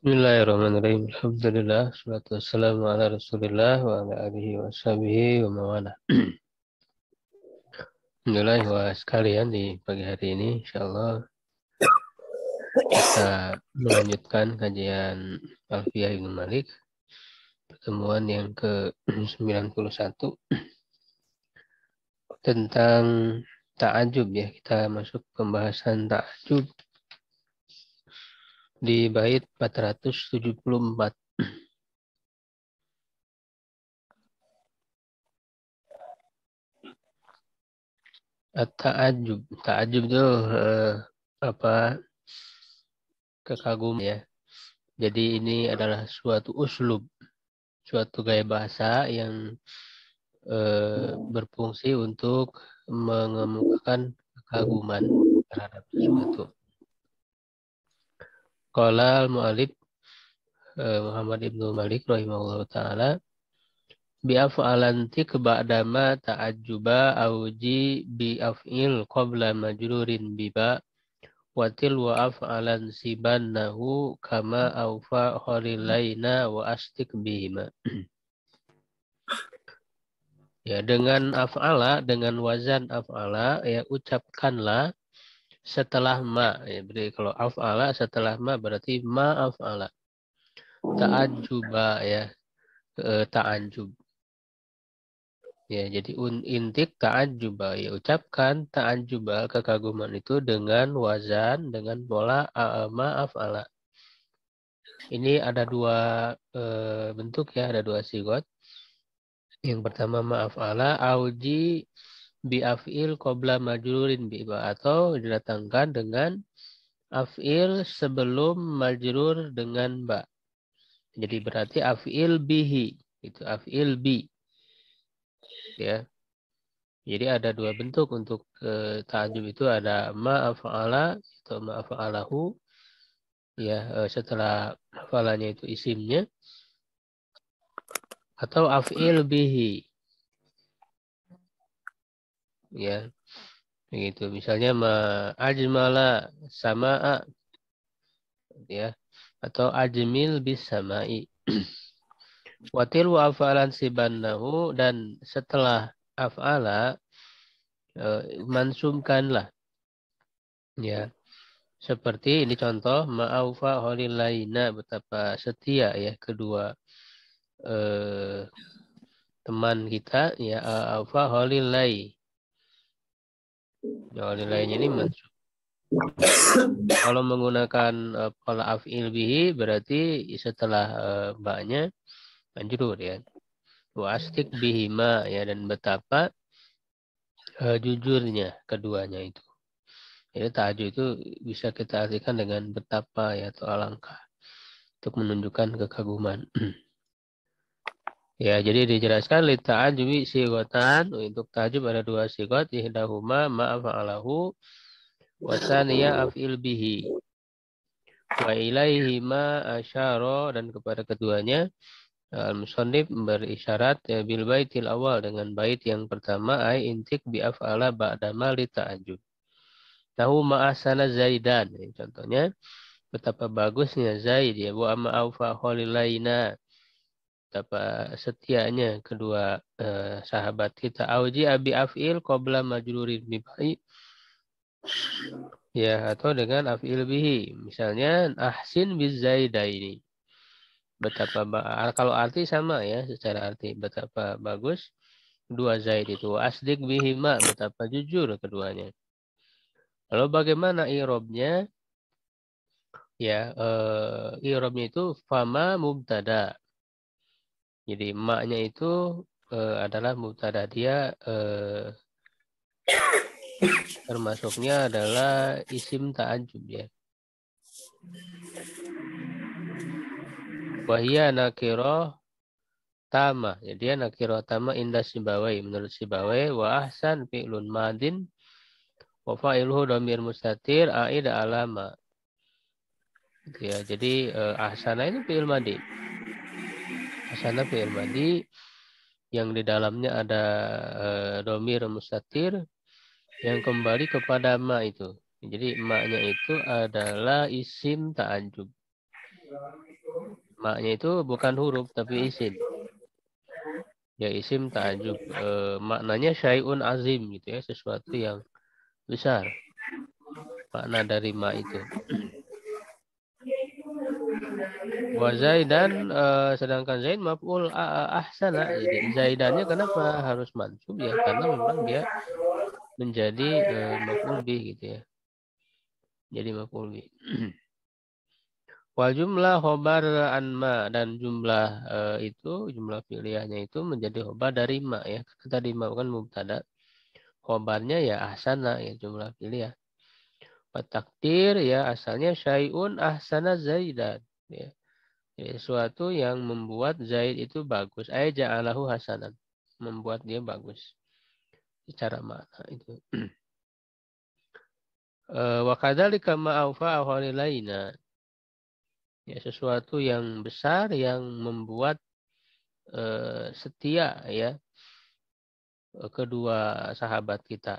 Bismillahirrahmanirrahim. Alhamdulillah. Salatu wassalamu ala rasulillah wa ala alihi wa sahbihi wa mawala. Alhamdulillah wa sekalian di pagi hari ini insyaallah kita melanjutkan kajian Alfiyah Ibn Malik pertemuan yang ke-91 tentang ta'ajub ya kita masuk pembahasan ta'ajub di bait 474. Eh, ta'ajub. Ta'ajub itu uh, apa kekagum ya. Jadi ini adalah suatu uslub, suatu gaya bahasa yang uh, berfungsi untuk mengemukakan kekaguman terhadap sesuatu. Qala al eh, Muhammad Ibnu Malik rahimahullah taala bi af'alanti keba'dama taajuba auji bi af'il qabla majrurin biba watil wa af'alan sibannahu kama awfa horilaina wa astik bihima ya dengan af'ala dengan wazan af'ala ya ucapkanlah setelah ma. Ya, berarti kalau af'ala setelah ma berarti ma af'ala. Ta'ajuba ya. E, ta'ajub. Ya, jadi un, intik ta'ajuba ya ucapkan ta'ajuba kekaguman itu dengan wazan dengan pola ma af'ala. Ini ada dua e, bentuk ya, ada dua sigot. Yang pertama maaf ala auji bi'af'il qabla majurin bi'ba atau didatangkan dengan af'il sebelum majrur dengan ba. Jadi berarti af'il bihi, itu af'il bi. Ya. Jadi ada dua bentuk untuk e, ta'ajub itu ada ma'af'ala atau ma'af'alahu ya eh, setelah falanya itu isimnya atau af'il bihi ya begitu misalnya ma ajmala a ya atau ajmil bis samai watil wa afalan sibannahu dan setelah afala e, mansumkanlah ya seperti ini contoh ma'aufa holilaina betapa setia ya kedua eh, teman kita ya aufa holilai Jawab nilainya ini Kalau menggunakan uh, pola af'il bihi berarti setelah uh, eh, ba'nya ya. Wastik bihima ya dan betapa uh, jujurnya keduanya itu. Jadi ya, tajuh itu bisa kita artikan dengan betapa ya atau alangkah untuk menunjukkan kekaguman. Ya, jadi dijelaskan li ta'ajwi sigotan untuk tajub ada dua sigot ihdahuma ma'afa'alahu wasaniya af'il bihi wa ilaihi ma asyara dan kepada keduanya al-musannif berisyarat ya, bil baitil awal dengan bait yang pertama ai intik bi af'ala ba'dama li ta'ajub tahu ma'asana zaidan ya, contohnya betapa bagusnya zaid ya wa ma'aufa betapa setianya kedua eh, sahabat kita. Auji abi afil qabla majrurin bihi. Ya, atau dengan afil bihi. Misalnya ahsin bizaida ini. Betapa ah, kalau arti sama ya, secara arti betapa bagus dua zaid itu. Asdik bihima betapa jujur keduanya. Lalu bagaimana irobnya? Ya, eh, irobnya itu fama mubtada jadi maknya itu uh, adalah mubtada dia uh, termasuknya adalah isim ta'ajub ya. Wahia nakiro tama. Jadi ya, nakiro tama indah sibawai. Menurut sibawai wa ahsan fi'lun madin wa fa'iluhu domir mustatir aida alama. Gitu ya, jadi uh, ahsana itu fi'il madin hasanah fi'il madi yang di dalamnya ada e, eh, domir mustatir yang kembali kepada ma itu. Jadi maknya itu adalah isim ta'ajub. Maknya itu bukan huruf tapi isim. Ya isim ta'ajub. E, eh, maknanya syai'un azim gitu ya, sesuatu yang besar. Makna dari ma itu. Wa Zaidan uh, sedangkan Zaid maf'ul ahsana. Jadi Zaidannya kenapa harus mansub ya? Karena memang dia menjadi uh, maf'ul bi gitu ya. Jadi maf'ul bi. Wa jumlah khobar anma dan jumlah uh, itu jumlah pilihannya itu menjadi khobar dari ma ya. Tadi ma kan mubtada. Khobarnya ya ahsana ya jumlah pilihan. Petakdir ya asalnya syai'un ahsana zaidan. Ya. Jadi sesuatu yang membuat Zaid itu bagus. aja alahu hasanan. Membuat dia bagus. Secara makna itu. Eh, wa kadzalika ma'aufa laina. Ya, sesuatu yang besar yang membuat uh, setia ya kedua sahabat kita.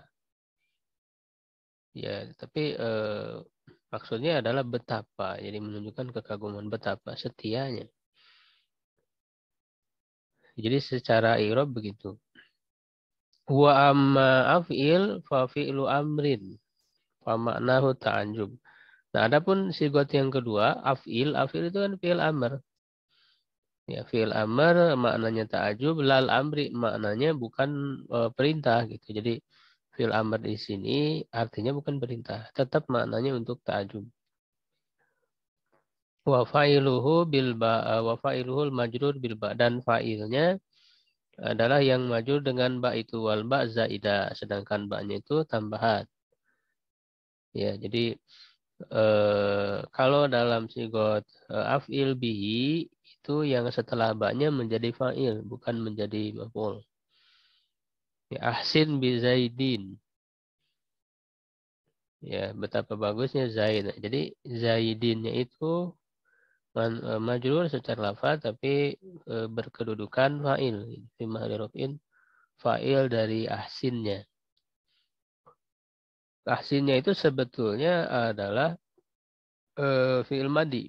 Ya, tapi uh, Maksudnya adalah betapa, jadi menunjukkan kekaguman betapa setianya. Jadi secara irob begitu. Wa amma af'il fa fi'lu amrin. Fa maknahu ta'anjub. Nah, adapun sigot yang kedua, af'il, af'il itu kan fi'il amr. Ya, fi'il amr maknanya ta'ajub, lal amri maknanya bukan uh, perintah gitu. Jadi fil amr di sini artinya bukan perintah, tetap maknanya untuk ta'ajub. Wa fa'iluhu bil ba wa fa'iluhul majrur bil ba dan fa'ilnya adalah yang majur dengan ba itu wal ba zaida sedangkan ba-nya itu tambahan. Ya, jadi eh, kalau dalam sigot eh, af'il bihi itu yang setelah ba-nya menjadi fa'il bukan menjadi maf'ul. Ya, ahsin bi Zaidin. Ya, betapa bagusnya Zaid. Jadi Zaidinnya itu eh, majrur secara lafaz tapi e, berkedudukan fa'il fi mahli fa'il dari ahsinnya ahsinnya itu sebetulnya adalah e, fi'il madi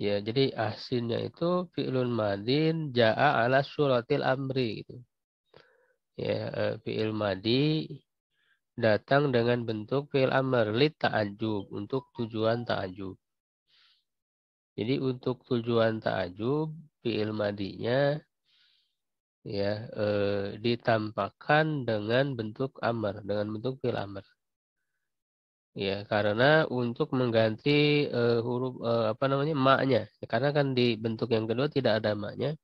ya jadi ahsinnya itu fi'lun madin ja'a ala suratil amri gitu ya eh, fiil madi datang dengan bentuk fiil amr lit ta'ajub untuk tujuan ta'ajub. Jadi untuk tujuan ta'ajub fiil madinya ya e, ditampakkan dengan bentuk amr, dengan bentuk fiil amr. Ya, karena untuk mengganti e, huruf e, apa namanya maknya. karena kan di bentuk yang kedua tidak ada maknya.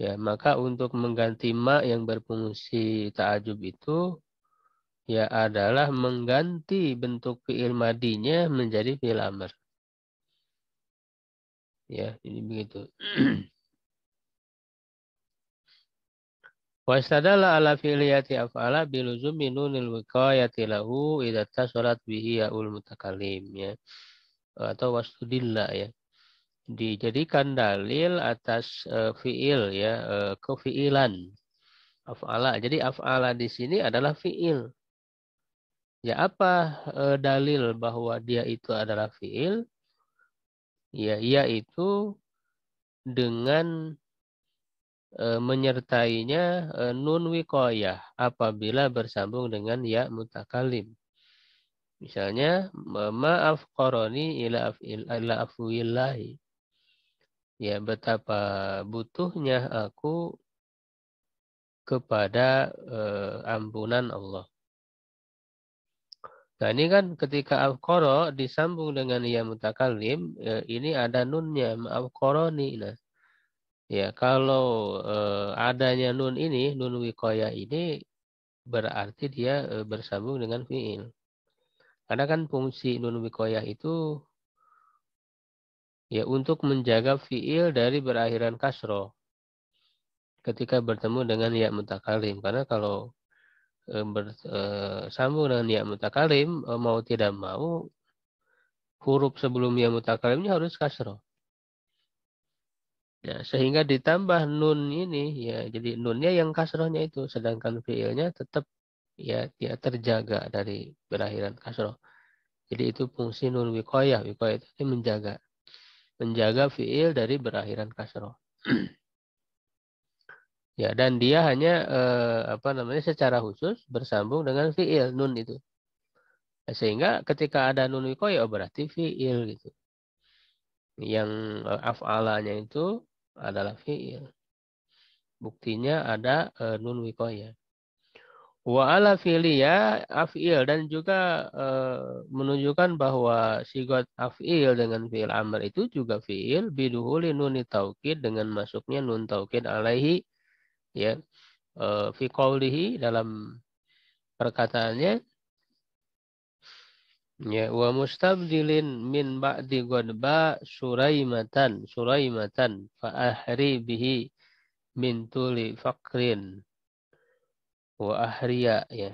Ya, maka untuk mengganti ma yang berfungsi ta'ajub itu ya adalah mengganti bentuk fi'il madinya menjadi fi'il amr. Ya, ini begitu. Wa istadalla ala fi'liyati af'ala biluzumi nunil wiqayati lahu idza tasalat bihi yaul mutakallim ya. Atau wastudilla ya dijadikan dalil atas uh, fiil ya uh, kefiilan afala. Jadi afala di sini adalah fiil. Ya apa uh, dalil bahwa dia itu adalah fiil? Ya yaitu dengan uh, menyertainya uh, nun wikoyah apabila bersambung dengan ya mutakalim. Misalnya maaf koroni ila afil afuillahi Af Ya, betapa butuhnya aku kepada uh, ampunan Allah. Nah, ini kan ketika al afqara disambung dengan ya mutakalim ya, ini ada nunnya nih, Nah, ya kalau uh, adanya nun ini, nun wikoya ini berarti dia uh, bersambung dengan fiil. Karena kan fungsi nun wikoya itu ya untuk menjaga fiil dari berakhiran kasro ketika bertemu dengan ya mutakalim karena kalau e, bersambung e, dengan ya mutakalim e, mau tidak mau huruf sebelum ya mutakalimnya harus kasro ya sehingga ditambah nun ini ya jadi nunnya yang kasrohnya itu sedangkan fiilnya tetap ya dia terjaga dari berakhiran kasro jadi itu fungsi nun wikoyah wikoyah itu menjaga menjaga fiil dari berakhiran kasroh. ya dan dia hanya eh, apa namanya secara khusus bersambung dengan fiil nun itu. Eh, sehingga ketika ada nun wiko ya, berarti fiil gitu. Yang eh, afalanya itu adalah fiil. Buktinya ada eh, nun ya. Wa ala fi'li ya, af'il dan juga e, menunjukkan bahwa sigot af'il dengan fil amr itu juga fil biduhuli nuni taukid dengan masuknya nun taukid alaihi ya e, fi qawlihi dalam perkataannya Ya, wa mustabdilin min ba'di godba suraimatan suraimatan fa ahri bihi min tuli fakrin wa ahriya ya.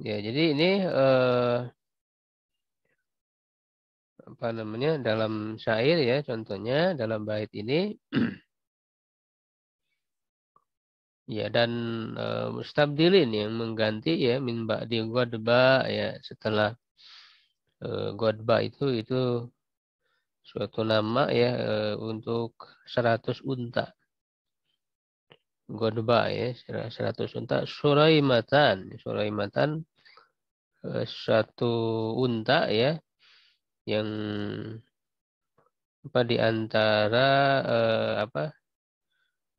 Ya, jadi ini eh, apa namanya dalam syair ya contohnya dalam bait ini ya dan eh, mustabdilin yang mengganti ya min ba'di deba ya setelah Eh, Godba itu itu suatu nama ya eh, untuk 100 unta. Godba ya 100 unta Suraimatan. Suraimatan eh, satu unta ya yang apa di antara eh, apa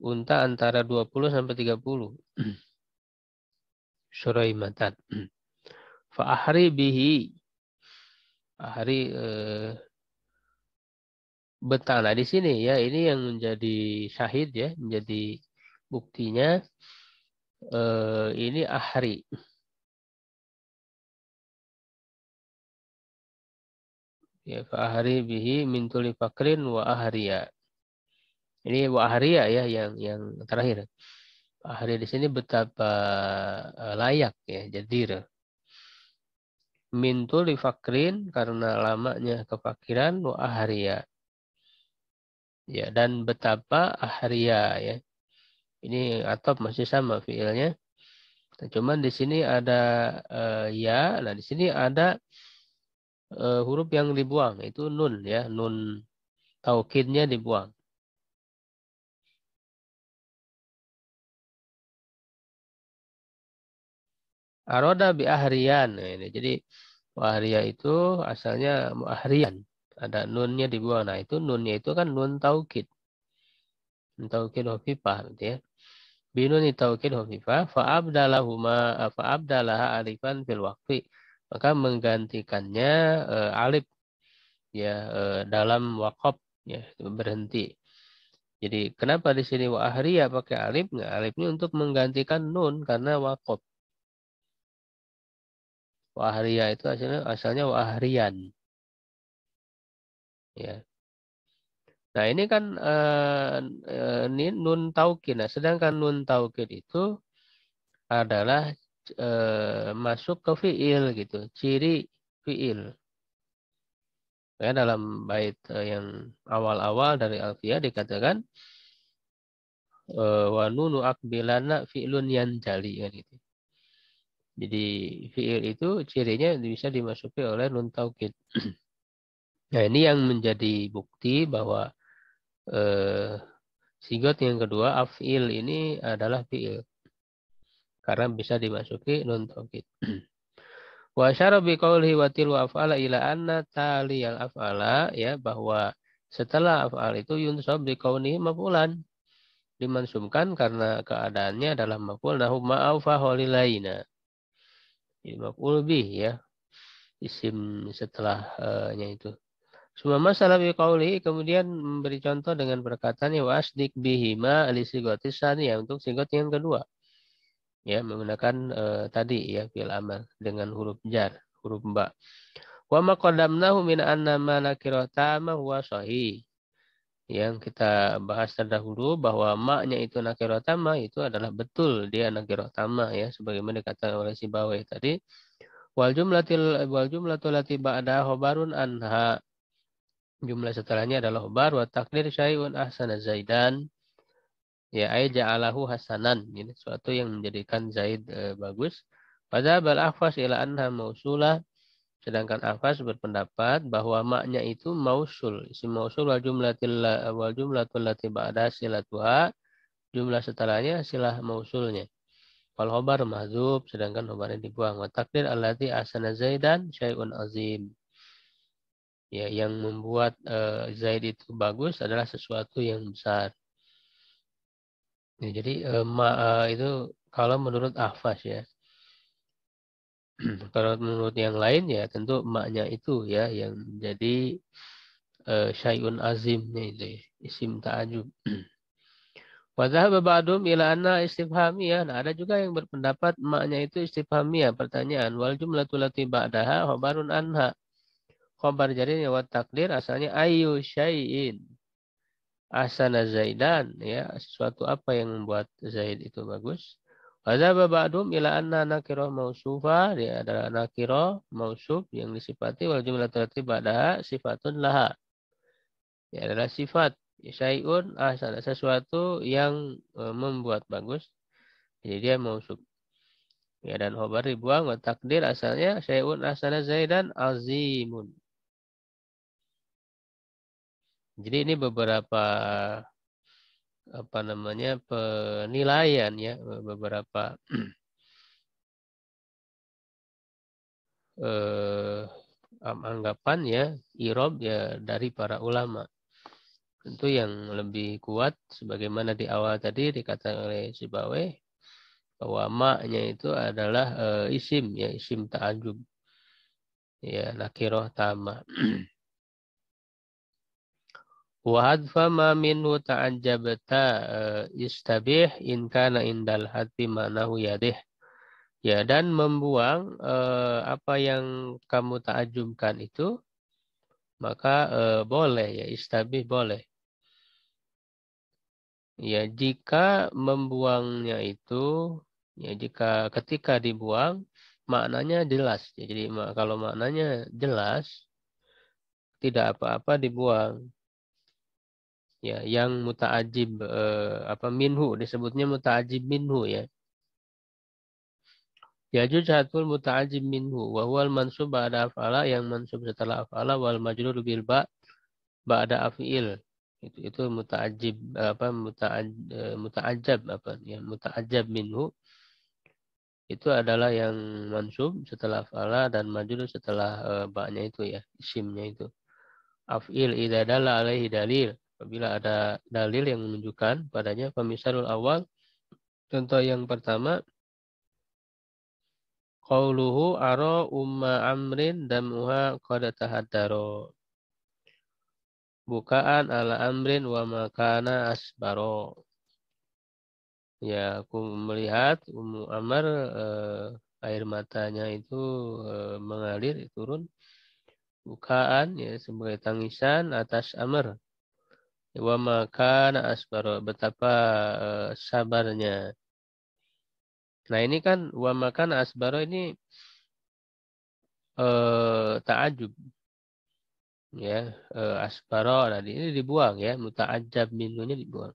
unta antara 20 sampai 30 Suraimatan fa ahri bihi hari eh, betal. Nah, di sini ya ini yang menjadi syahid ya, menjadi buktinya eh, ini ahri. Ya, ahri bihi mintuli fakrin wa ahriya. Ini wa ahriya ya yang yang terakhir. Ahri di sini betapa eh, layak ya, jadir mintu lifakrin karena lamanya kefakiran wa ahriya. Ya, dan betapa ahriya ya. Ini atop masih sama fiilnya. Cuman di sini ada uh, ya, nah di sini ada uh, huruf yang dibuang itu nun ya, nun taukidnya dibuang. Aroda bi ahriyan nah, ini. Jadi Wahriya itu asalnya muahrian. Ada nunnya di dibuang. Nah itu nunnya itu kan nun taukid. Nun taukid hafifah, gitu ya. Binun taukid hafifah. fa'abdalahuma eh, fa'abdalaha alifan fil waqfi. Maka menggantikannya uh, alif ya uh, dalam wakop ya berhenti. Jadi kenapa di sini wahriya pakai alif? Nah, alif ini untuk menggantikan nun karena wakop. Wahriya itu asalnya asalnya wahrian. Ya. Nah, ini kan eh, eh ini nun taukin. Nah, sedangkan nun taukin itu adalah uh, masuk ke fiil gitu, ciri fiil. Ya, dalam bait uh, yang awal-awal dari Alfiyah dikatakan wa nunu akbilana fi'lun yanjali kan gitu. Jadi fiil itu cirinya bisa dimasuki oleh nun taukid. nah ini yang menjadi bukti bahwa eh, sigot yang kedua afil ini adalah fiil karena bisa dimasuki nun taukid. Wa asyara bi qawlihi wa wa af'ala ila anna al af'ala ya bahwa setelah af'al itu yunsab bi kaunihi maf'ulan dimansumkan karena keadaannya adalah maf'ul nahu ma'aufa fa jadi maf'ul bih ya. Isim setelahnya itu. Sumama salafi qawli kemudian memberi contoh dengan perkataannya wa asdik bihima li ya untuk sigot yang kedua. Ya, menggunakan uh, tadi ya fil amal dengan huruf jar, huruf ba. Wa maqaddamnahu min anna ma nakirata ma huwa sahih yang kita bahas terdahulu bahwa maknya itu tama itu adalah betul dia tama ya sebagaimana dikatakan oleh si bawah tadi wal jumlatil wal jumlatul lati ba'da hobarun anha jumlah setelahnya adalah hobar wa takdir syai'un ahsana zaidan ya ay ja'alahu hasanan ini suatu yang menjadikan zaid eh, bagus pada bal ahfas ila anha mausulah Sedangkan afas berpendapat bahwa maknya itu mausul. Si mausul wal jumlah wal jumlatul lati ba'da tua, Jumlah setelahnya silah mausulnya. Wal hobar mahzub sedangkan yang dibuang. Wa takdir allati asana zaidan syai'un azim. Ya, yang membuat uh, Zaid itu bagus adalah sesuatu yang besar. Ya, jadi uh, ma, uh, itu kalau menurut afas ya. kalau menurut yang lain ya tentu maknya itu ya yang jadi uh, syai'un azimnya itu ya, isim ta'ajub. Wadah babadum ila anna istifhamiyah. Nah, ada juga yang berpendapat maknya itu istifhamiyah. Pertanyaan. Wal jumlatu lati ba'daha khobarun anha. Khobar jadinya wa takdir asalnya ayu syai'in. Asana Zaidan. Ya, sesuatu apa yang membuat Zaid itu bagus babak ba'dum ila anna nakiro mausufa. Dia adalah nakiro mausuf yang disifati. Wal jumlah tertib pada sifatun laha. ya adalah sifat. Ya, syai'un ahsana. Sesuatu yang e, membuat bagus. Jadi dia mausuf. Ya, dan hobar dibuang. Wa takdir asalnya. Syai'un asalnya ah, zaidan azimun. Jadi ini beberapa apa namanya penilaian ya beberapa eh, anggapan ya irob ya dari para ulama tentu yang lebih kuat sebagaimana di awal tadi dikatakan oleh Sibawe bahwa maknya itu adalah e, isim ya isim ta'ajub ya nakiroh tama Wahad fama minhu ta'ajjabta istabih eh, in kana indal hati ma'nahu yadih. Ya, dan membuang eh, apa yang kamu ta'ajumkan itu maka eh, boleh ya istabih boleh. Ya, jika membuangnya itu ya jika ketika dibuang maknanya jelas. Ya, jadi kalau maknanya jelas tidak apa-apa dibuang ya yang mutaajib eh, apa minhu disebutnya mutaajib minhu ya Yajuj hatful mutaajib minhu wa mansub ba'da af'ala yang mansub setelah af'ala wal majrur bil ba' ba'da af'il itu itu mutaajib apa muta'ajab eh, mutaajab apa ya mutaajab minhu itu adalah yang mansub setelah af'ala dan majrur setelah uh, ba'nya itu ya isimnya itu af'il idza dalla alaihi dalil Apabila ada dalil yang menunjukkan padanya pemisalul awal, contoh yang pertama, Qauluhu ara umma amrin damuha qad tahaddaro. Bukaan ala amrin wa makana asbaro. Ya, aku melihat Ummu Amr eh, air matanya itu eh, mengalir turun bukaan ya sebagai tangisan atas Amr wa makana asbaro betapa eh, sabarnya nah ini kan wa makana asbaro ini uh, eh, ta'ajub ya uh, eh, asbaro tadi ini dibuang ya muta'ajab minunya dibuang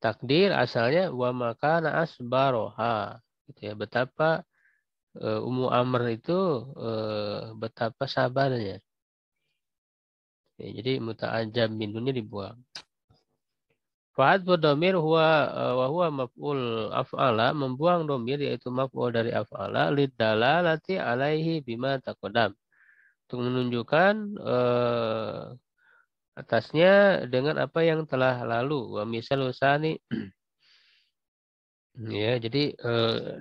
takdir asalnya wa makana ha gitu ya betapa uh, umu amr itu uh, betapa sabarnya Ya, jadi muta'ajab minunnya dibuang. Fa'adbu domir huwa eh, wa huwa maf'ul af'ala membuang domir yaitu maf'ul dari af'ala lidalalati alaihi bima takodam. Untuk menunjukkan eh, atasnya dengan apa yang telah lalu. Wa misal usani Ya, jadi e,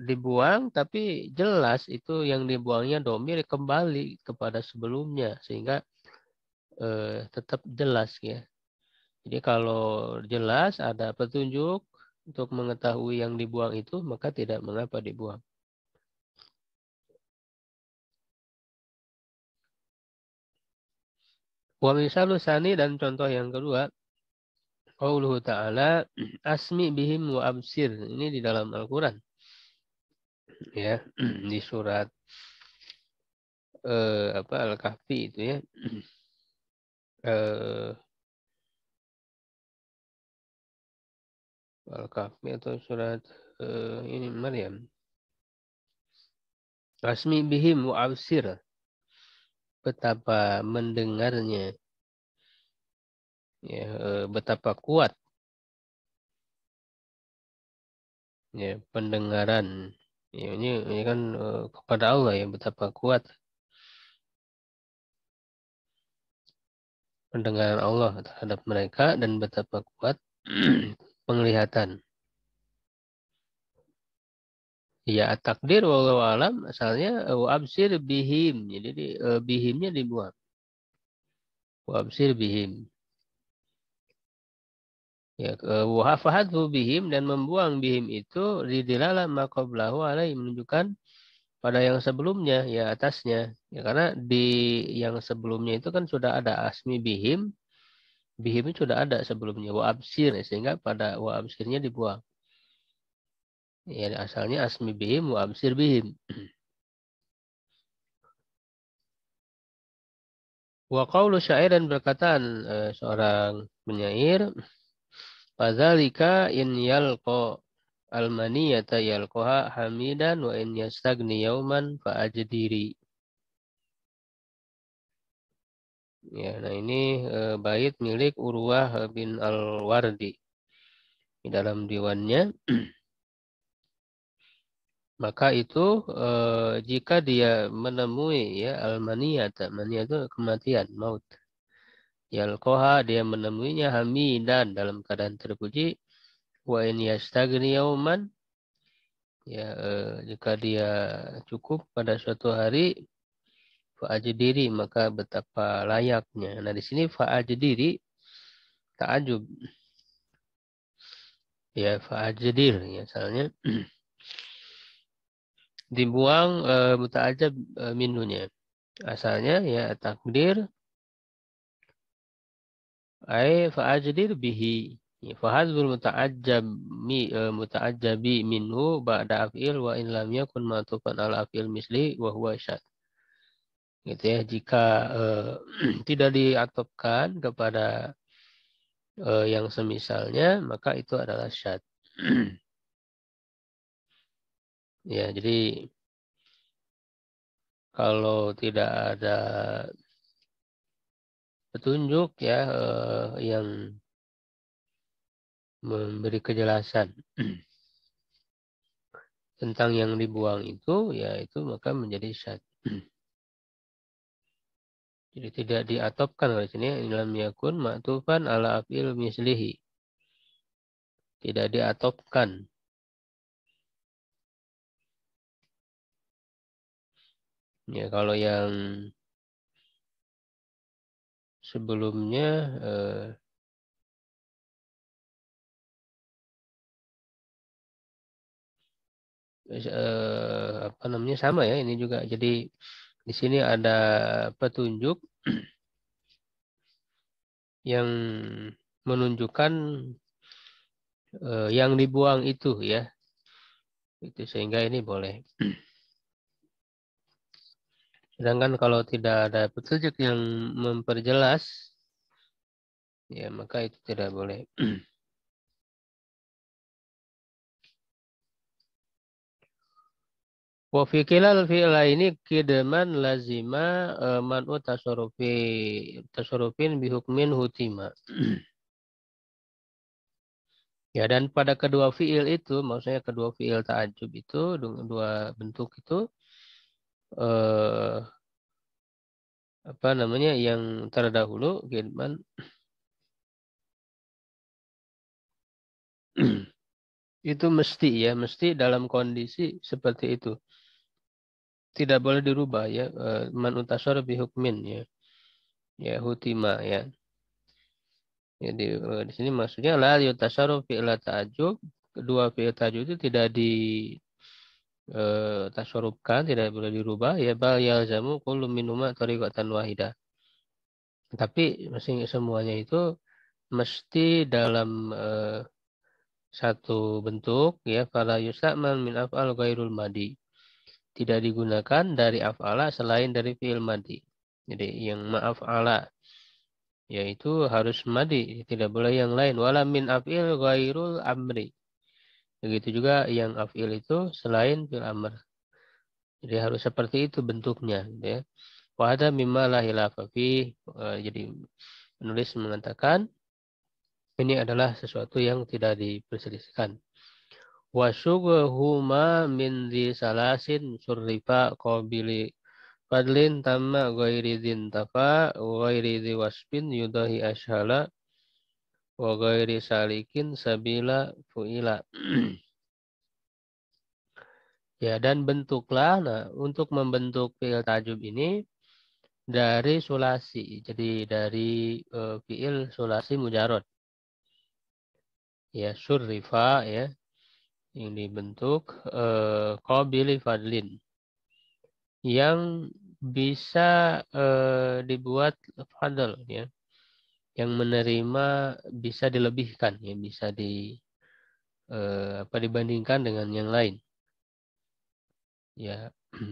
dibuang tapi jelas itu yang dibuangnya domir kembali kepada sebelumnya sehingga eh, tetap jelas ya. Jadi kalau jelas ada petunjuk untuk mengetahui yang dibuang itu, maka tidak mengapa dibuang. Wa misalu sani dan contoh yang kedua, Allah ta'ala asmi bihim wa absir. Ini di dalam Al-Quran. Ya, di surat eh, apa Al-Kahfi itu ya. uh, eh, Al-Kahfi atau surat uh, ini Maryam. rasmi bihim wa absir. Betapa mendengarnya. Ya, uh, betapa kuat. Ya, pendengaran. Ya, ini, ini kan uh, kepada Allah yang betapa kuat pendengaran Allah terhadap mereka dan betapa kuat penglihatan. Ya takdir walau alam asalnya wabsir bihim. Jadi di, uh, bihimnya dibuang. Wabsir bihim. Ya, eh, wahafahathu bihim dan membuang bihim itu di dilala makoblahu alaih menunjukkan pada yang sebelumnya ya atasnya ya karena di yang sebelumnya itu kan sudah ada asmi bihim bihim itu sudah ada sebelumnya wa absir ya, sehingga pada wa absirnya dibuang ya asalnya asmi bihim wa absir bihim wa qaulu syair dan berkataan eh, seorang penyair fadzalika in yalqa yata yalkoha hamidan wa in yastagni yauman faajidiri. Ya, nah ini e, bait milik Urwah bin Al-Wardi di dalam diwannya. Maka itu e, jika dia menemui ya al-maniyata, itu kematian, maut. Yalkoha dia menemuinya hamidan dalam keadaan terpuji wa in yastagni yauman ya eh, jika dia cukup pada suatu hari fa'ajdiri maka betapa layaknya. Nah di sini fa'ajdiri ta'ajub ya ajdir ya misalnya dibuang eh, mutaajab eh, minunya asalnya ya takdir faa fa'ajdir bihi Ya, Fahadzul muta'ajjabi eh, muta'ajjabi minhu ba'da af'il wa in lam yakun ma'tufan ala af'il misli wa huwa syad. Gitu ya, jika uh, tidak diatopkan kepada uh, yang semisalnya, maka itu adalah syad. ya, jadi kalau tidak ada petunjuk ya uh, yang memberi kejelasan tentang yang dibuang itu, ya itu maka menjadi syad. Jadi tidak diatopkan oleh sini lam yakun ma'tufan ala afil mislihi. Tidak diatopkan. Ya kalau yang sebelumnya eh, eh, apa namanya sama ya ini juga. Jadi di sini ada petunjuk yang menunjukkan eh, yang dibuang itu ya. Itu sehingga ini boleh. Sedangkan kalau tidak ada petunjuk yang memperjelas, ya maka itu tidak boleh. Wa fi kilal fi'la ini kidman lazima e, man'u tasarufin bi bihukmin hutima. ya dan pada kedua fi'il itu maksudnya kedua fi'il ta'ajub itu dua bentuk itu eh, apa namanya yang terdahulu kidman itu mesti ya mesti dalam kondisi seperti itu tidak boleh dirubah ya eh, man untasar bihukmin ya ya hutima ya jadi ya, eh, di sini maksudnya la yutasaru fi'la ta'ajub kedua fi ta'ajub itu tidak di eh, tasorupkan tidak boleh dirubah ya bal yalzamu kullu minuma tariqatan wahida tapi masing semuanya itu mesti dalam satu bentuk ya fala yusaman min af'al ghairul madi tidak digunakan dari af'ala selain dari fi'il madi. Jadi yang maaf ala yaitu harus madi, tidak boleh yang lain. Wala min af'il gairul amri. Begitu juga yang af'il itu selain fi'il amr. Jadi harus seperti itu bentuknya, gitu ya. Wa mimma la e, jadi penulis mengatakan ini adalah sesuatu yang tidak diperselisihkan wa syubhuma min di salasin surrifa qabili fadlin tamma ghairi din tafa ghairi di waspin yudahi ashala wa ghairi salikin sabila fuila ya dan bentuklah nah untuk membentuk fiil tajub ini dari sulasi jadi dari uh, fiil sulasi mujarot ya surrifa ya yang dibentuk eh, uh, fadlin yang bisa uh, dibuat fadl ya yang menerima bisa dilebihkan ya bisa di uh, apa dibandingkan dengan yang lain ya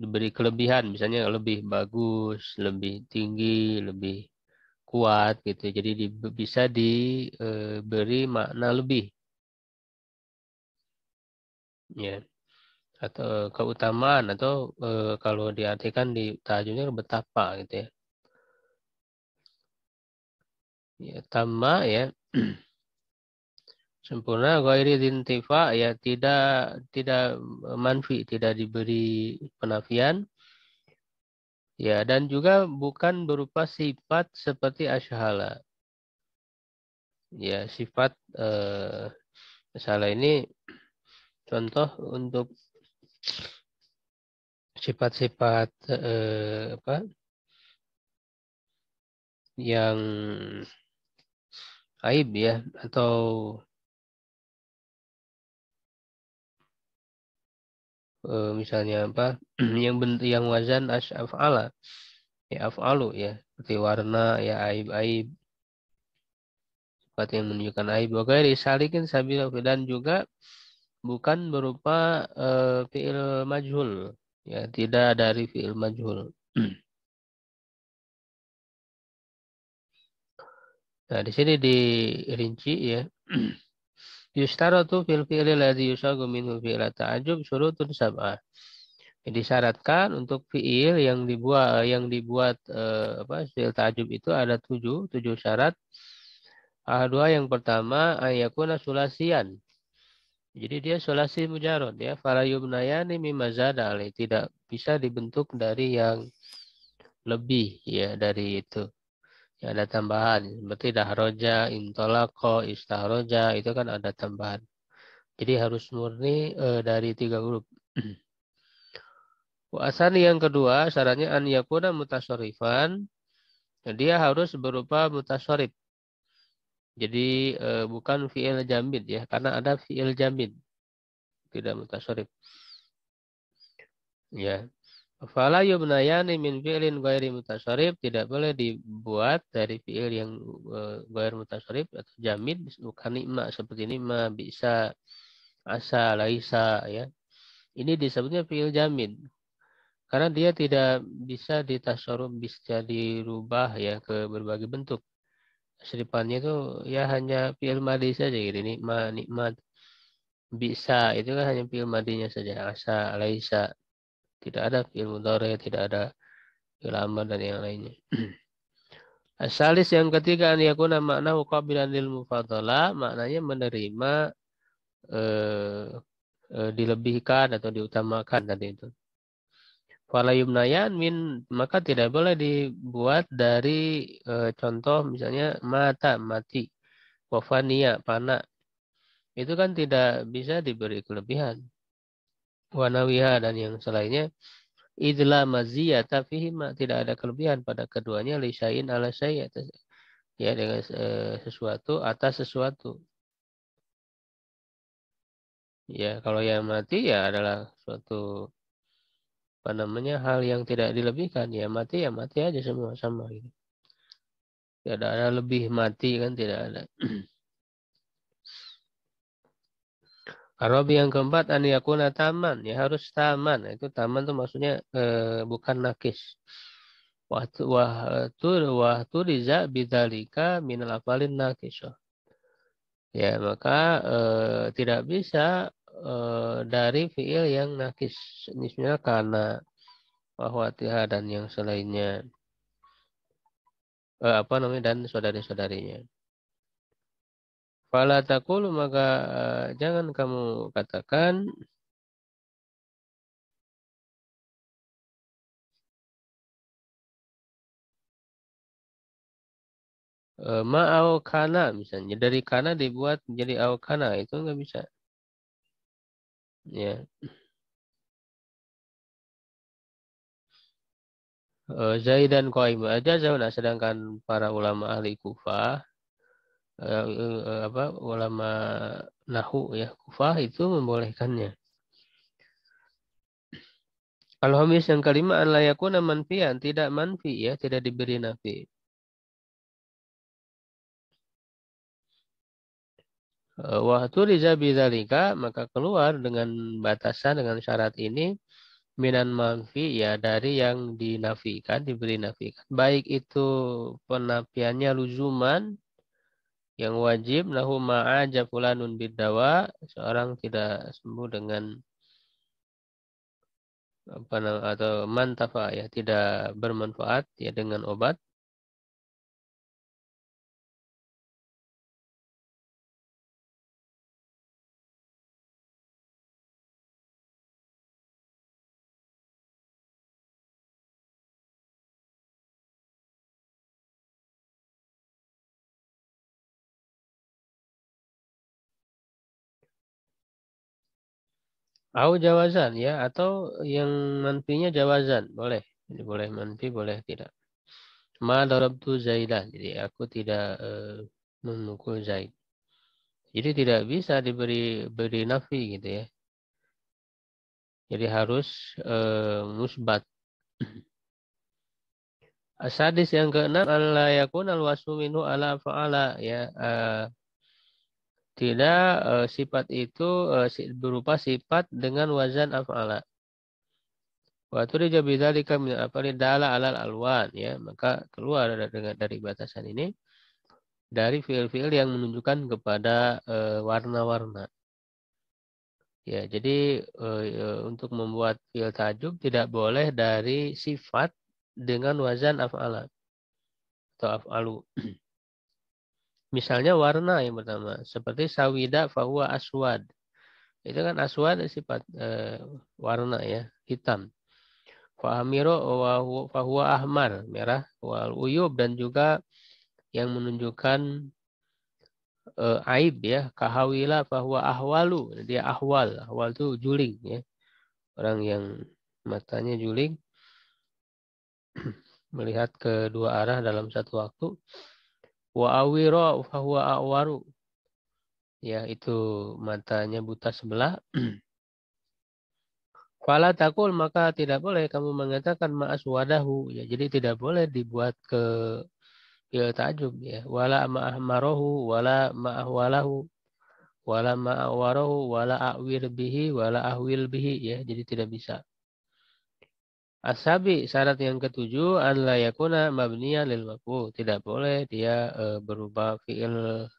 diberi kelebihan misalnya lebih bagus lebih tinggi lebih kuat gitu ya. jadi di, bisa diberi eh, makna lebih ya atau keutamaan atau e, kalau diartikan di tajunya kan betapa gitu ya. Ya tama ya sempurna gairi dintifa ya tidak tidak manfi tidak diberi penafian ya dan juga bukan berupa sifat seperti ashala ya sifat eh, salah ini Contoh untuk sifat-sifat eh, apa yang aib ya atau eh, misalnya apa yang bentuk yang wazan as'afala ya af'alu ya seperti warna ya aib-aib sifat yang menunjukkan aib oke disalikin sambil sabila dan juga bukan berupa uh, fiil majhul ya tidak dari fiil majhul nah di sini dirinci ya yushtaratu fil fi'li ladzi yusagu minhu fi'il ta'ajub syurutun sab'ah disyaratkan untuk fiil yang dibuat yang dibuat eh, apa fiil ta'ajub itu ada tujuh tujuh syarat ah, dua yang pertama ayakuna sulasian jadi dia solasi mujarot ya. Farayubnayani mimazada alih. Tidak bisa dibentuk dari yang lebih ya dari itu. Ya, ada tambahan. Seperti dahroja, intolako, istahroja. Itu kan ada tambahan. Jadi harus murni e, dari tiga grup. Wasan yang kedua, sarannya an yakuna mutasorifan. Dia harus berupa mutasorif. Jadi eh, bukan fi'il jamid ya, karena ada fi'il jamid. Tidak mutasorif. Ya. Fala yubnayani min fiilin ghairi mutasorif. Tidak boleh dibuat dari fi'il yang uh, eh, ghair mutasorif atau jamid. Bukan nikma seperti nikma, bisa, asa, laisa. ya. Ini disebutnya fi'il jamid. Karena dia tidak bisa ditasoruf, bisa dirubah ya ke berbagai bentuk seripannya itu ya hanya fi'il madi saja gitu nikmat bisa itu kan hanya fi'il madinya saja asa laisa tidak ada fi'il mudhari tidak ada fi'il amr dan yang lainnya Asalis yang ketiga an yakuna makna qabilan lil mufadala maknanya menerima eh, eh, dilebihkan atau diutamakan tadi itu Falayumnayan min maka tidak boleh dibuat dari e, contoh misalnya mata mati, wafania panak Itu kan tidak bisa diberi kelebihan. Wanawiha dan yang selainnya idla maziyata fihima tidak ada kelebihan pada keduanya lisain ala saya ya dengan e, sesuatu atas sesuatu ya kalau yang mati ya adalah suatu apa namanya hal yang tidak dilebihkan ya mati ya mati aja semua sama gitu tidak ada, lebih mati kan tidak ada Arabi yang keempat an taman ya harus taman itu taman itu maksudnya eh, bukan nakis waktu waktu eh, waktu riza bidalika minal afalin nakis ya maka eh, tidak bisa Eh, dari fiil yang nakis nisnya karena wahwatiha dan yang selainnya eh, apa namanya dan saudari-saudarinya. Fala takulu maka eh, jangan kamu katakan eh, ma'au kana misalnya dari kana dibuat menjadi au kana itu nggak bisa ya eh, Zaid dan Qaim aja zauna sedangkan para ulama ahli Kufah eh, eh, apa ulama nahu ya Kufah itu membolehkannya. Al-Hamis yang kelima an layakuna manfian, tidak manfi ya, tidak diberi nafi. Eh, Waktu riza bidalika maka keluar dengan batasan dengan syarat ini minan manfi ya dari yang dinafikan diberi nafikan baik itu penafiannya luzuman yang wajib lahu ma'aja fulanun bidawa seorang tidak sembuh dengan apa atau mantafa ya tidak bermanfaat ya dengan obat Au jawazan ya atau yang manfinya jawazan boleh. Jadi boleh manfi boleh tidak. Ma darabtu Zaidan. Jadi aku tidak uh, memukul Zaid. Jadi tidak bisa diberi beri nafi gitu ya. Jadi harus uh, musbat. Asadis yang keenam Allah yakun al wasfu ala faala ya uh, tidak uh, sifat itu uh, berupa sifat dengan wazan af'ala. Waktu Wa di kami, apa ini? dala alal alwan ya, maka keluar dengan dari batasan ini dari fil-fil yang menunjukkan kepada eh, warna-warna. Ya, jadi ya, untuk membuat fil tajuk tidak boleh dari sifat dengan wazan af'ala atau af'alu. Misalnya warna yang pertama, seperti sawida fahuwa aswad. Itu kan aswad sifat eh, warna ya, hitam. fahamiro fahuwa ahmar, merah, wal uyub dan juga yang menunjukkan eh, aib ya, kahawila fahuwa ahwalu, dia ahwal, ahwal itu juling ya. Orang yang matanya juling melihat ke dua arah dalam satu waktu wa awiro fahuwa awaru ya itu matanya buta sebelah Fala takul maka tidak boleh kamu mengatakan wadahu. ya jadi tidak boleh dibuat ke ya tajub ya wala ma'ahmarohu wala walahu. wala warohu, wala a'wir bihi wala ahwil bihi ya jadi tidak bisa Asabi syarat yang ketujuh adalah yakuna mabniya lil makul. Tidak boleh dia uh, berubah fiil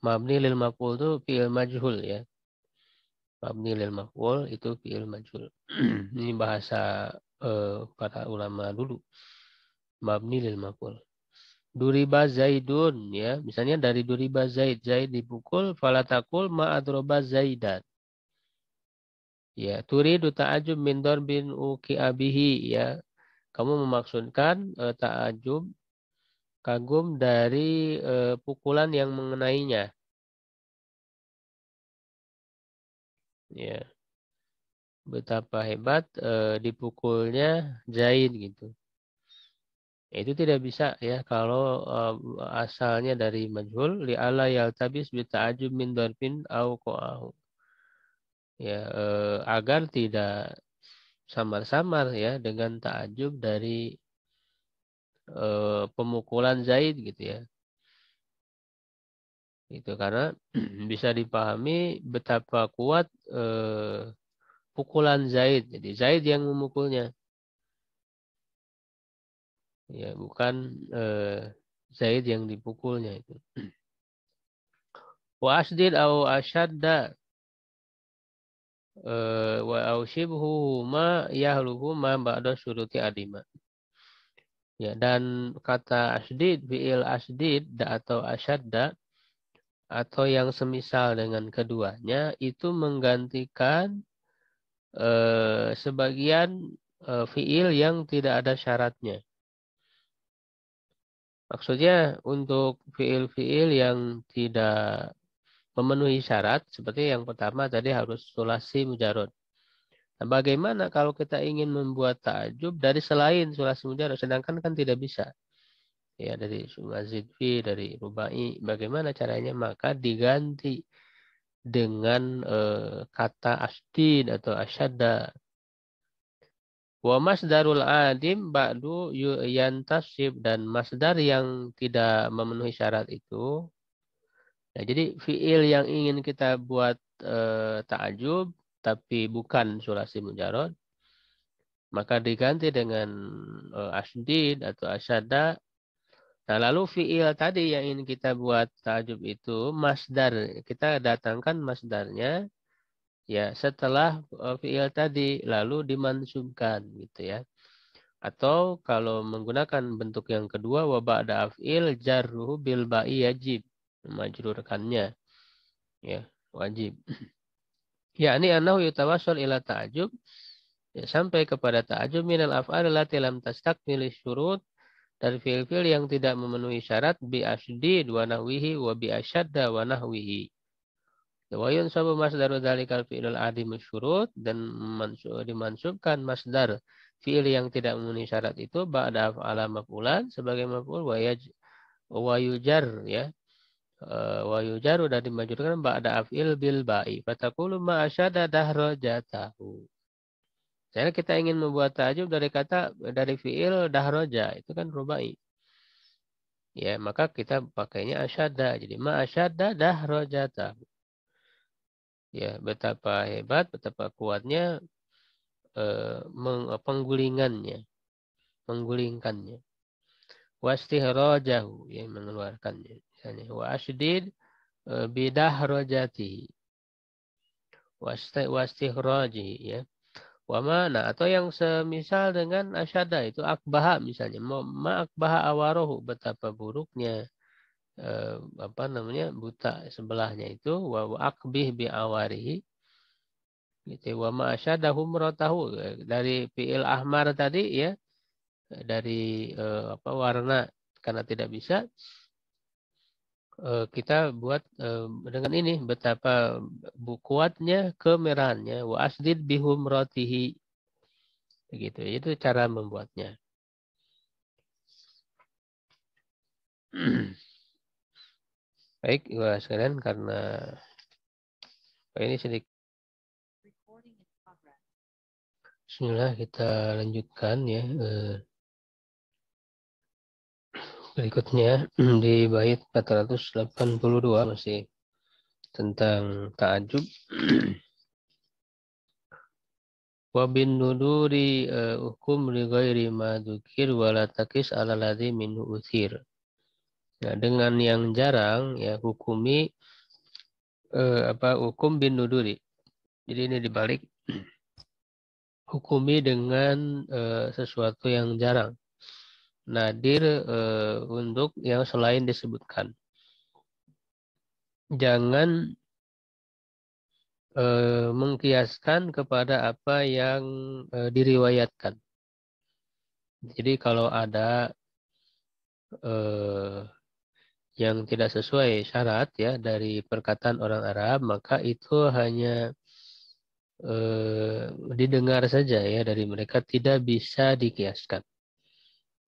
mabni lil makul itu fiil majhul ya. Mabni lil makul itu fiil majhul. Ini bahasa uh, para ulama dulu. Mabni lil makul. Duriba Zaidun ya, misalnya dari Duriba Zaid, Zaid dipukul, falatakul ma'adroba Zaidan. Ya, turidu ta'ajub min darbin uki abihi ya. Kamu memaksudkan e, eh, ta'ajub kagum dari uh, pukulan yang mengenainya. Ya. Betapa hebat e, dipukulnya Zaid gitu. Itu tidak bisa ya kalau uh, asalnya dari majhul li yaltabis bi ta'ajub min darbin au qa'ahu ya eh, agar tidak samar-samar ya dengan takjub dari eh, pemukulan Zaid gitu ya itu karena bisa dipahami betapa kuat eh, pukulan Zaid jadi Zaid yang memukulnya ya bukan eh, Zaid yang dipukulnya itu wa asdid au Eh, wa aushibhu ma yahluhu ma ba'da syuruti adima. Ya, dan kata asdid, fi'il asdid atau asyadda atau yang semisal dengan keduanya itu menggantikan eh, sebagian eh, fi'il yang tidak ada syaratnya. Maksudnya untuk fiil-fiil yang tidak memenuhi syarat seperti yang pertama tadi harus sulasi mujarot. Nah, bagaimana kalau kita ingin membuat takjub dari selain sulasi mujarot sedangkan kan tidak bisa. Ya dari sumazidfi, dari rubai, bagaimana caranya? Maka diganti dengan e, kata asdin atau asyadda. Wa masdarul adim ba'du yantasib dan masdar yang tidak memenuhi syarat itu Nah, jadi fiil yang ingin kita buat e, eh, ta'ajub tapi bukan sulasi mujarad maka diganti dengan e, eh, asdid atau asyada. Nah, lalu fiil tadi yang ingin kita buat ta'ajub itu masdar. Kita datangkan masdarnya ya setelah e, fiil tadi lalu dimansubkan gitu ya. Atau kalau menggunakan bentuk yang kedua wa ba'da af'il jarruhu bil ba'i yajib memajrurkannya ya wajib ya ini anahu yutawassul ila taajub ya, sampai kepada ta'ajub minal af'al allati lam tastakmil syurut dari fil-fil yang tidak memenuhi syarat bi asdi wa nahwihi wa bi asyadda wa nahwihi ya, wa yunsabu masdaru dzalikal fi'lul adi syurut dan dimansubkan masdar fil yang tidak memenuhi syarat itu ba'da af'ala maf'ulan sebagai maf'ul wa yaj wa ya Eh, wa yujaru dan mbak ada af'il bil ba'i fatakulu ma asyada dahrajatahu saya kita ingin membuat ta'jub dari kata dari fi'il dahroja itu kan rubai. Ya, maka kita pakainya asyada. Jadi ma asyada tahu. Ya, betapa hebat, betapa kuatnya eh, penggulingannya, menggulingkannya. Wastihrojahu, yang mengeluarkannya yani wa ashdid e, bidahrajatihi wa roji ya wa mana atau yang semisal dengan asyada itu akbaha misalnya ma akbaha awarohu betapa buruknya eh, apa namanya buta sebelahnya itu wa akbih bi awarihi gitu wa ma asyadahu e, dari fiil ahmar tadi ya e, dari eh, apa warna karena tidak bisa Eh, kita buat eh, dengan ini betapa kuatnya kemerahannya wa asdid bihum rotihi begitu itu cara membuatnya baik wah sekalian karena ini sedikit Bismillah kita lanjutkan ya eh. Berikutnya di bait 482 masih tentang ta'ajub. Wa bin nuduri eh, hukum li ghairi ma dzukir wa la takis ala ladzi min usir Nah, dengan yang jarang ya hukumi uh, apa hukum bin nuduri. Jadi ini dibalik hukumi dengan uh, sesuatu yang jarang nadir e, untuk yang selain disebutkan. Jangan e, mengkiaskan kepada apa yang e, diriwayatkan. Jadi kalau ada e, yang tidak sesuai syarat ya dari perkataan orang Arab, maka itu hanya e, didengar saja ya dari mereka tidak bisa dikiaskan.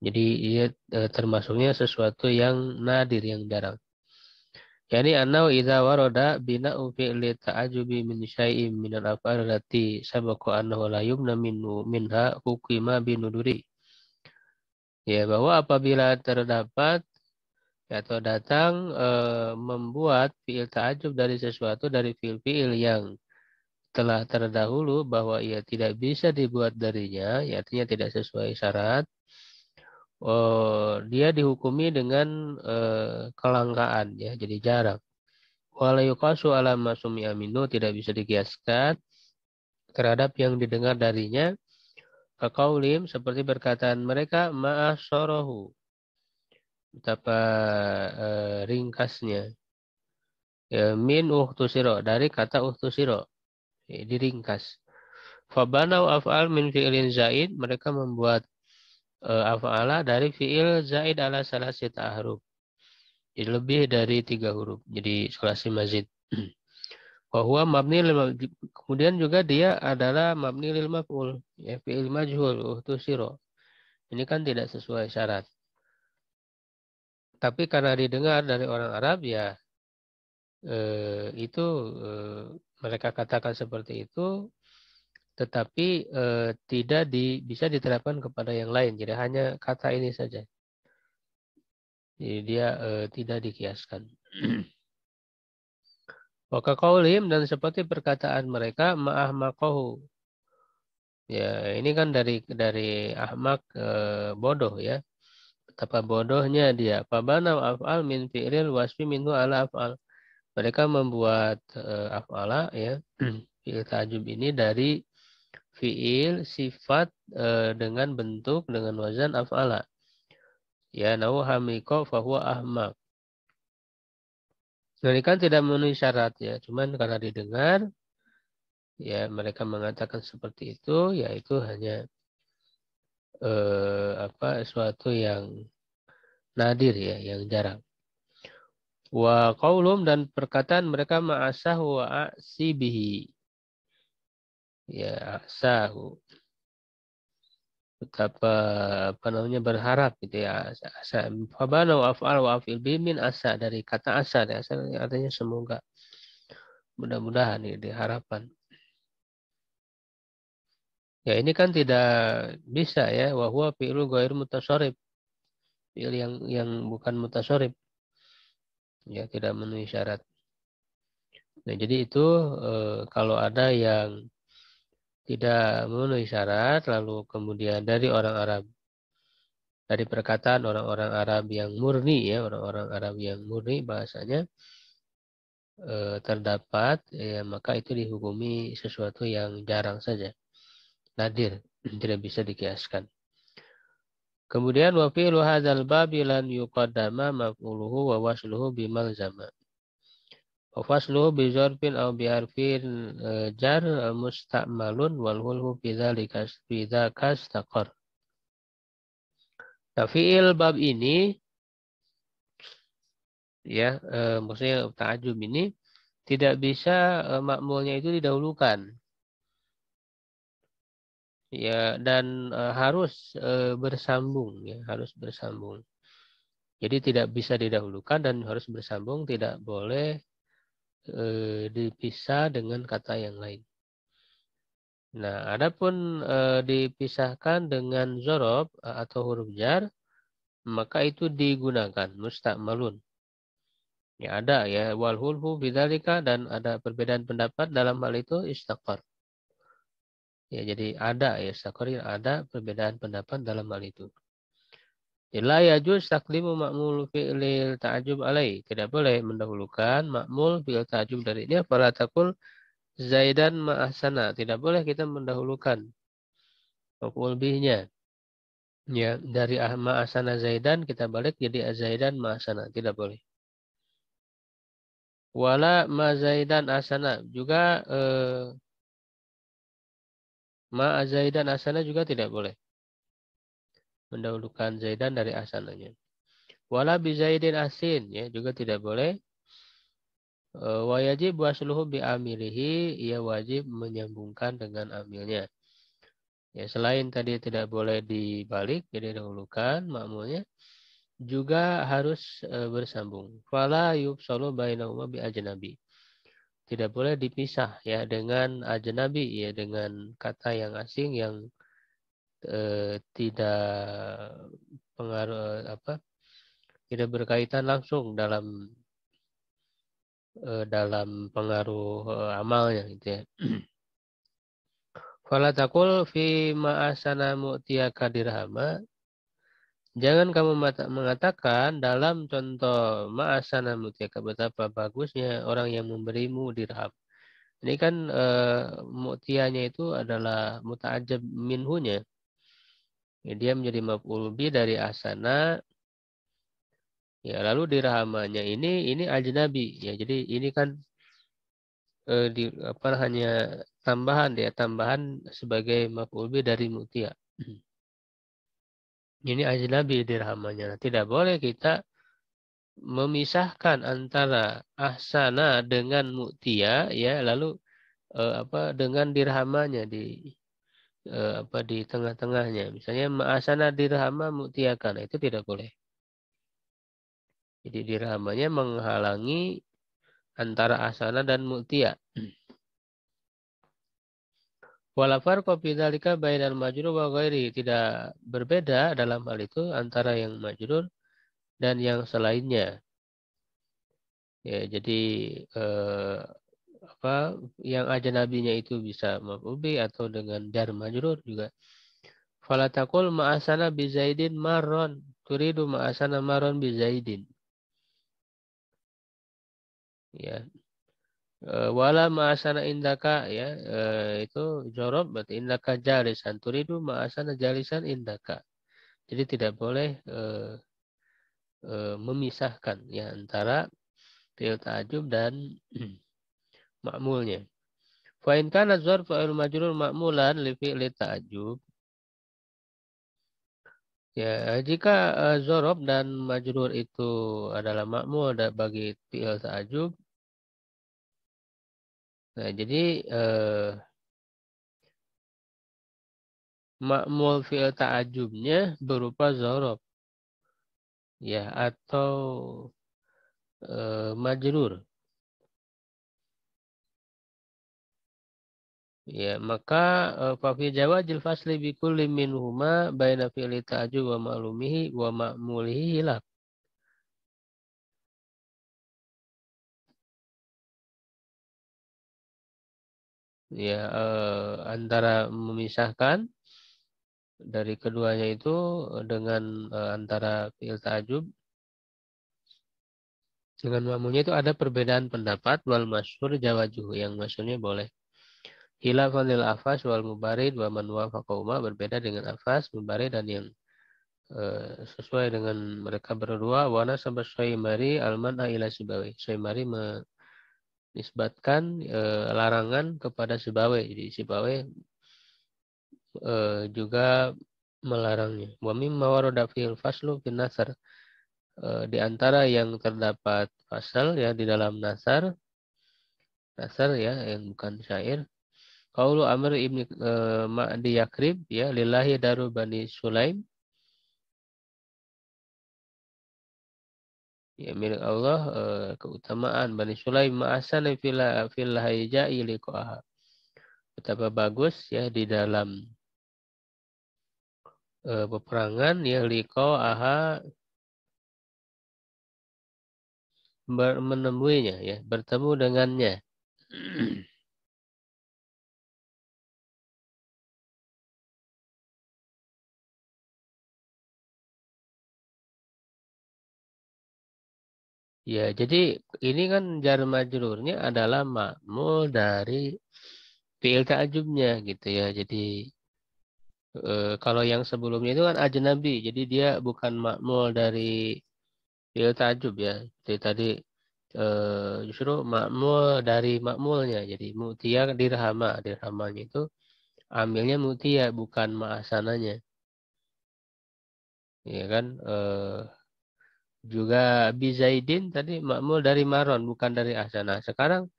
Jadi ia e, eh, termasuknya sesuatu yang nadir yang jarang. Yani anau idza warada fi li ta'ajubi min syai'in min al-af'al lati sabaqa annahu la yumna minhu minha hukima binuduri. Ya bahwa apabila terdapat atau datang e, membuat fiil ta'ajub dari sesuatu dari fiil-fiil yang telah terdahulu bahwa ia tidak bisa dibuat darinya, ya artinya tidak sesuai syarat, uh, dia dihukumi dengan uh, kelangkaan ya, jadi jarang. Walayukasu ala sumi aminu tidak bisa dikiaskan terhadap yang didengar darinya. Kakaulim seperti perkataan mereka ma'asorohu. Betapa uh, ringkasnya. Ya, min uhtusiro dari kata uhtusiro. Ya, diringkas. Fabanau af'al min fi'lin zaid mereka membuat uh, af'ala dari fiil zaid ala sita huruf. Jadi lebih dari tiga huruf. Jadi sulasi mazid. Bahwa mabni lima, kemudian juga dia adalah mabni lil maf'ul ya fiil majhul siro. Ini kan tidak sesuai syarat. Tapi karena didengar dari orang Arab ya eh, itu eh, mereka katakan seperti itu tetapi eh, tidak di, bisa diterapkan kepada yang lain. Jadi hanya kata ini saja. Jadi dia eh, tidak dikiaskan. Waka kaulim dan seperti perkataan mereka maah makohu Ya, ini kan dari dari ahmak eh, bodoh ya. Betapa bodohnya dia. Pabana af'al min fi'ril wasfi minhu ala af'al. Mereka membuat eh, af'ala ya fi'il ta'jub ini dari fiil sifat e, dengan bentuk dengan wazan af'ala. Ya nau hamiko fahuwa ahmak. ini kan tidak memenuhi syarat ya, cuman karena didengar ya mereka mengatakan seperti itu yaitu hanya eh, apa sesuatu yang nadir ya, yang jarang. Wa qaulum dan perkataan mereka ma'asah wa asibihi ya asahu betapa apa namanya berharap gitu ya asa fabana wa af'al wa af'il bimin asa dari kata asa ya asa artinya semoga mudah-mudahan ya, diharapan ya ini kan tidak bisa ya wahwa fi'lu ghair mutasarrif fi'il yang yang bukan mutasarrif ya tidak memenuhi syarat nah jadi itu eh, kalau ada yang tidak memenuhi syarat, lalu kemudian dari orang Arab, dari perkataan orang-orang Arab yang murni, ya orang-orang Arab yang murni bahasanya e, terdapat, ya, maka itu dihukumi sesuatu yang jarang saja, nadir, tidak bisa dikiaskan. Kemudian wafilu hazal hadzal babi yuqaddama maf'uluhu wa wasluhu bimalzama zarfin aw bi harfin jar musta'malun wal hulhu bidzalika bidzaka istaqar. Nah, fiil bab ini ya eh, maksudnya ta'ajub ini tidak bisa eh, makmulnya itu didahulukan. Ya dan eh, harus bersambung ya, harus bersambung. Jadi tidak bisa didahulukan dan harus bersambung, tidak boleh Eh, dipisah dengan kata yang lain. Nah, adapun e, dipisahkan dengan zorob eh, atau huruf jar, maka itu digunakan mustakmalun. Ya ada ya walhulhu vidalika dan ada perbedaan pendapat dalam hal itu istaqar. Ya jadi ada ya istaqar ada perbedaan pendapat dalam hal itu. La yajuz taklimu ma'mul fi'lil ta'jub alai. Tidak boleh mendahulukan ma'mul filil ta'jub dari ini. Fala takul zaidan ma'asana. Tidak boleh kita mendahulukan maf'ul bihnya. Ya, dari ah, ma'asana zaidan kita balik jadi ah, zaidan ma'asana. Tidak boleh. Wala ma zaidan asana. Juga eh, ma zaidan asana juga tidak boleh mendahulukan Zaidan dari asananya. Wala bi Zaidin asin ya juga tidak boleh. E, wajib wasluhu bi amilihi ia wajib menyambungkan dengan amilnya. Ya selain tadi tidak boleh dibalik jadi dahulukan makmulnya juga harus e, bersambung. Fala yubsalu bainahuma bi ajnabi. Tidak boleh dipisah ya dengan ajnabi ya dengan kata yang asing yang Eh, tidak pengaruh apa tidak berkaitan langsung dalam eh, dalam pengaruh eh, amalnya gitu ya. Fala takul fi ma'asana mu'tiyaka dirhama. Jangan kamu mengatakan dalam contoh ma'asana mu'tiyaka betapa bagusnya orang yang memberimu dirham. Ini kan e, mu'tiyanya itu adalah muta'ajab minhunya. Ya, dia menjadi maf'ul bi dari asana. Ya, lalu dirhamanya ini ini ajnabi. Ya, jadi ini kan eh, di apa hanya tambahan ya, tambahan sebagai maf'ul bi dari mutia. Ini ajnabi dirhamanya. Nah, tidak boleh kita memisahkan antara ahsana dengan mutia ya lalu eh, apa dengan dirhamanya di eh, apa di tengah-tengahnya. Misalnya ma'asana dirhama mutiakan nah, itu tidak boleh. Jadi dirhamanya menghalangi antara asana dan mutia. Walafar kopidalika al majrur wa ghairi tidak berbeda dalam hal itu antara yang majrur dan yang selainnya. Ya, jadi eh, apa yang aja nabinya itu bisa maf'ubi atau dengan jar majrur juga. falatakul ma'asana bi Zaidin marron. Turidu ma'asana marron bi Zaidin. Ya. E, wala ma'asana indaka ya e, itu jorob berarti indaka jalisan. Turidu ma'asana jalisan indaka. Jadi tidak boleh e, e, memisahkan ya antara fil ta'jub dan makmulnya. Fa in kana zarfu al majrur makmulan li fi'li ta'ajjub. Ya, jika uh, zorob dan majrur itu adalah makmul bagi fi'il ta'ajjub. Nah, jadi uh, makmul fi'il ta'ajubnya berupa zorob. Ya, atau uh, majrur. Ya, maka eh, fafi jawa Jilfah fasli bi kulli minhuma baina fi'li ta'jub wa ma'lumihi wa ma'mulihi hilaf. Ya, eh, antara memisahkan dari keduanya itu dengan eh, antara fi'il ta'jub dengan ma'mulnya itu ada perbedaan pendapat wal masyhur jawajuh yang maksudnya boleh. Hilafanil afas wal mubarid wa man wafaqahuma berbeda dengan afas, mubarid dan yang uh, sesuai dengan mereka berdua wana sampai Syaimari alman ila Sibawi. Syaimari menisbatkan uh, larangan kepada Sibawi. Jadi Sibawi uh, juga melarangnya. Wa mimma warada faslu bin nasar. E, di antara yang terdapat fasal ya di dalam nasar nasar ya yang bukan syair Kaulu Amr ibn uh, Ma'di Yakrib ya lillahi daru Bani Sulaim ya milik Allah uh, keutamaan Bani Sulaim ma'asan fil fil haijai liqaha betapa bagus ya di dalam uh, peperangan ya liqaha menemuinya ya bertemu dengannya Ya, jadi ini kan jar majrurnya adalah makmul dari fi'il ta'ajubnya gitu ya. Jadi e, kalau yang sebelumnya itu kan ajnabi, jadi dia bukan makmul dari fi'il ta'ajub ya. Jadi tadi e, justru makmul dari makmulnya. Jadi mutia dirhama, dirhamanya itu ambilnya mutia bukan ma'asananya. Ya kan? E, juga bizaidin tadi makmul dari maron bukan dari ahsana. Nah, sekarang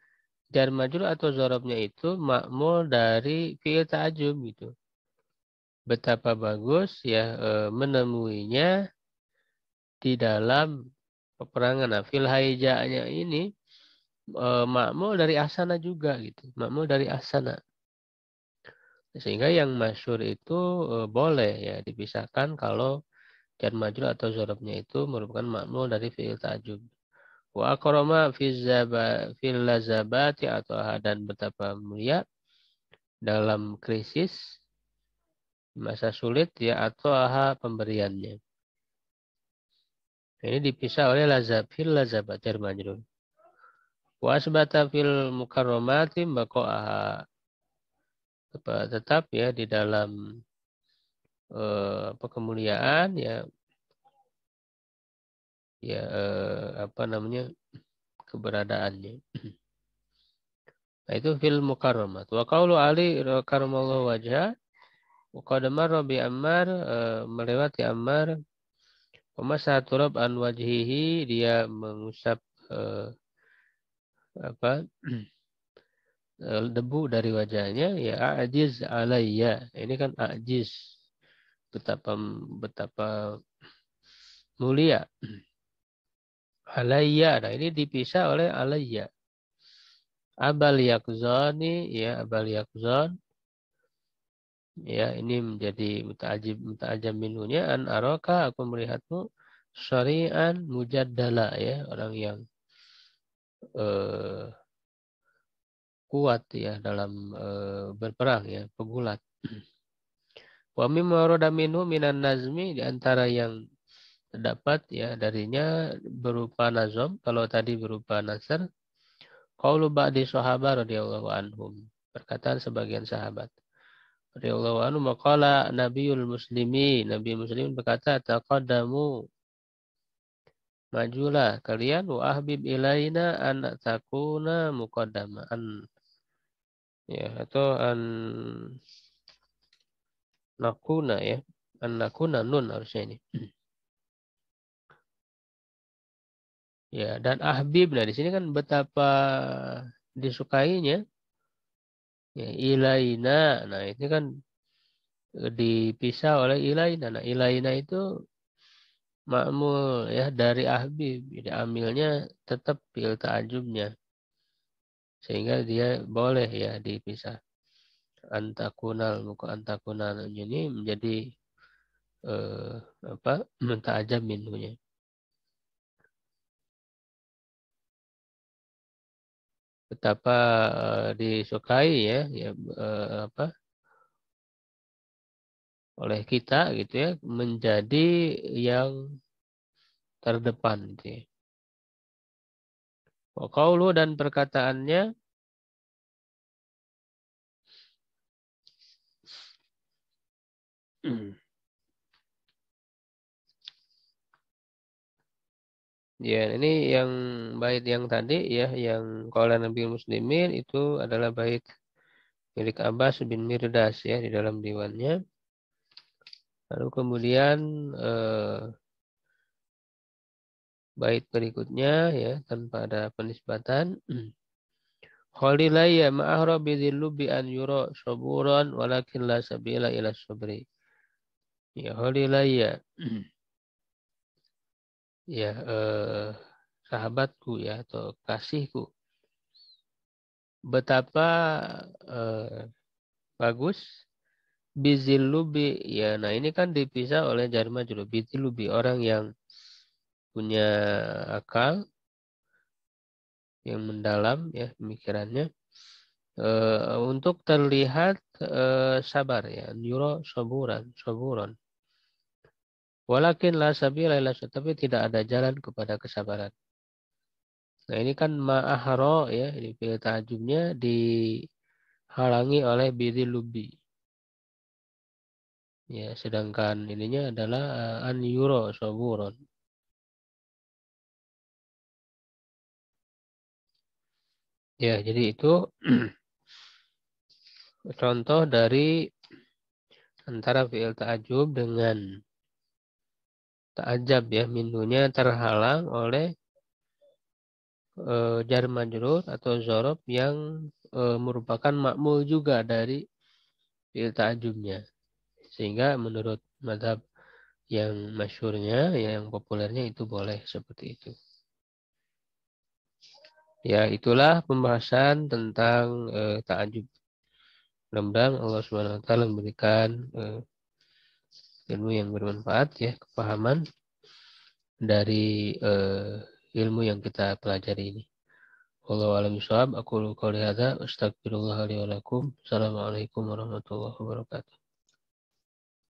jar majrur atau zorobnya itu makmul dari fi'il ta'ajub gitu. Betapa bagus ya e, menemuinya di dalam peperangan. Nah, fil haijanya ini e, makmul dari ahsana juga gitu. Makmul dari ahsana. Sehingga yang masyur itu e, boleh ya dipisahkan kalau dan majul atau zorobnya itu merupakan makmul dari fi'il ta'jub. Wa akrama fil lazabati atau dan betapa mulia dalam krisis masa sulit ya atau aha pemberiannya. Ini dipisah oleh lazab fil lazabat jar majrur. Wa asbata fil mukarramati baqa'aha. Tetap ya di dalam Eh, apa kemuliaan ya ya eh, apa namanya keberadaannya. Nah, itu fil mukarramat. Wa qaulu Ali karamallahu wajha wa qad marra bi Ammar eh, melewati Ammar wa masaturab an wajhihi dia mengusap apa debu dari wajahnya ya ajiz alayya. Ini kan ajiz betapa betapa mulia. Alayya. Nah, ini dipisah oleh alayya. Abal yakzani, ya abal yakzan. Ya, ini menjadi mutaajib mutaajam minunya an araka aku melihatmu syari'an mujaddala ya, orang yang eh, kuat ya dalam eh, berperang ya, pegulat. Wa mimma roda minhu minan nazmi di antara yang terdapat ya darinya berupa nazom kalau tadi berupa nasr qaulu ba'di sahabat radhiyallahu anhum perkataan sebagian sahabat radhiyallahu anhu maqala nabiyul muslimi nabi muslim berkata taqaddamu majulah kalian wa ahbib ilaina an takuna muqaddama an ya atau an nakuna ya. An nakuna nun harusnya ini. Ya, dan ahbib. Nah, di sini kan betapa disukainya. Ya, ilaina. Nah, ini kan e, dipisah oleh ilaina. Nah, ilaina itu makmul ya dari ahbib. Jadi amilnya tetap fil ta'ajubnya. Sehingga dia boleh ya dipisah antakunal muka antakunal ini menjadi eh, apa minta aja minunya. Betapa eh, disukai ya, ya eh, apa oleh kita gitu ya menjadi yang terdepan gitu ya. lu dan perkataannya Hmm. Ya, ini yang bait yang tadi ya, yang kaulah Nabi Muslimin itu adalah bait milik Abbas bin Mirdas ya di dalam diwannya. Lalu kemudian eh, bait berikutnya ya tanpa ada penisbatan. Khalilaya ma'ahra bidhillu bi an yura saburan walakin la sabila ila sabri ya hari ya, hmm. ya eh, sahabatku ya atau kasihku betapa eh, bagus bizilubi ya nah ini kan dipisah oleh jarma julu bizilubi orang yang punya akal yang mendalam ya pemikirannya eh, untuk terlihat eh, sabar ya nyuro saburan saburan. Walakin la sabila ila tapi tidak ada jalan kepada kesabaran. Nah ini kan ma'ahro ya, ini pilih tajumnya dihalangi oleh bidhi lubi. Ya, sedangkan ininya adalah uh, an yuro soburon. Ya, jadi itu contoh dari antara fi'il ta'ajub dengan ta'ajab ya minunya terhalang oleh e, jar majrur atau zorob yang e, merupakan makmul juga dari fil ta'ajubnya. Sehingga menurut madhab yang masyurnya, yang populernya itu boleh seperti itu. Ya, itulah pembahasan tentang e, ta'ajub. mudah Allah Subhanahu wa taala memberikan e, ilmu yang bermanfaat ya kepahaman dari uh, ilmu yang kita pelajari ini. Wallahu a'lam bishawab. Aku qouli hadza Astagfirullahaladzim. li Assalamualaikum warahmatullahi wabarakatuh.